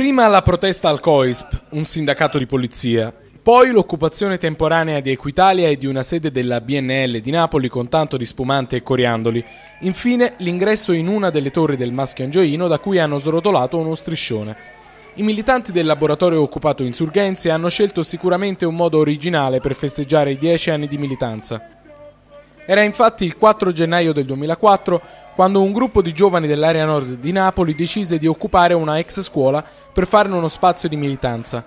Prima la protesta al COISP, un sindacato di polizia, poi l'occupazione temporanea di Equitalia e di una sede della BNL di Napoli con tanto di spumante e coriandoli. Infine l'ingresso in una delle torri del maschio angioino da cui hanno srotolato uno striscione. I militanti del laboratorio occupato Insurgenze hanno scelto sicuramente un modo originale per festeggiare i dieci anni di militanza. Era infatti il 4 gennaio del 2004 quando un gruppo di giovani dell'area nord di Napoli decise di occupare una ex scuola per farne uno spazio di militanza.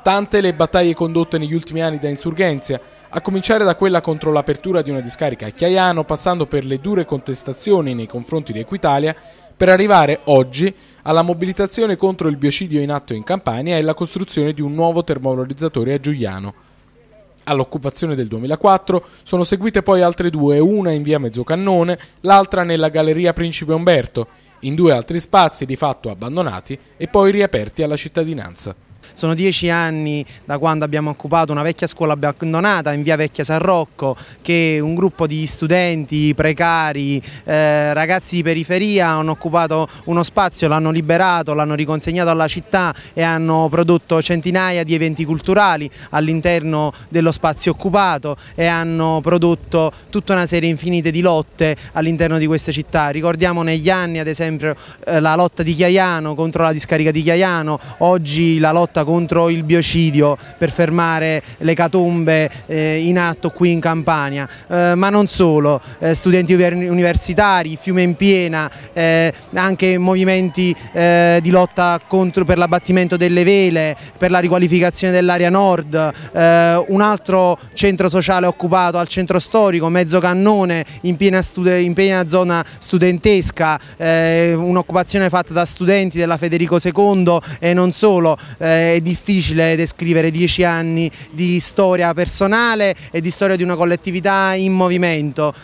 Tante le battaglie condotte negli ultimi anni da insurgenza, a cominciare da quella contro l'apertura di una discarica a Chiaiano, passando per le dure contestazioni nei confronti di Equitalia, per arrivare oggi alla mobilitazione contro il biocidio in atto in Campania e la costruzione di un nuovo termovalorizzatore a Giuliano all'occupazione del 2004, sono seguite poi altre due, una in via Mezzocannone, l'altra nella Galleria Principe Umberto, in due altri spazi di fatto abbandonati e poi riaperti alla cittadinanza sono dieci anni da quando abbiamo occupato una vecchia scuola abbandonata in via Vecchia San Rocco che un gruppo di studenti precari, eh, ragazzi di periferia hanno occupato uno spazio, l'hanno liberato, l'hanno riconsegnato alla città e hanno prodotto centinaia di eventi culturali all'interno dello spazio occupato e hanno prodotto tutta una serie infinite di lotte all'interno di queste città. Ricordiamo negli anni ad esempio eh, la lotta di Chiaiano contro la discarica di Chiaiano, oggi la lotta contro il biocidio per fermare le catombe eh, in atto qui in Campania, eh, ma non solo, eh, studenti universitari, Fiume in Piena, eh, anche movimenti eh, di lotta contro, per l'abbattimento delle vele, per la riqualificazione dell'area nord, eh, un altro centro sociale occupato al centro storico, Mezzo Cannone, in piena, in piena zona studentesca, un'occupazione fatta da studenti della Federico II e non solo, è difficile descrivere dieci anni di storia personale e di storia di una collettività in movimento,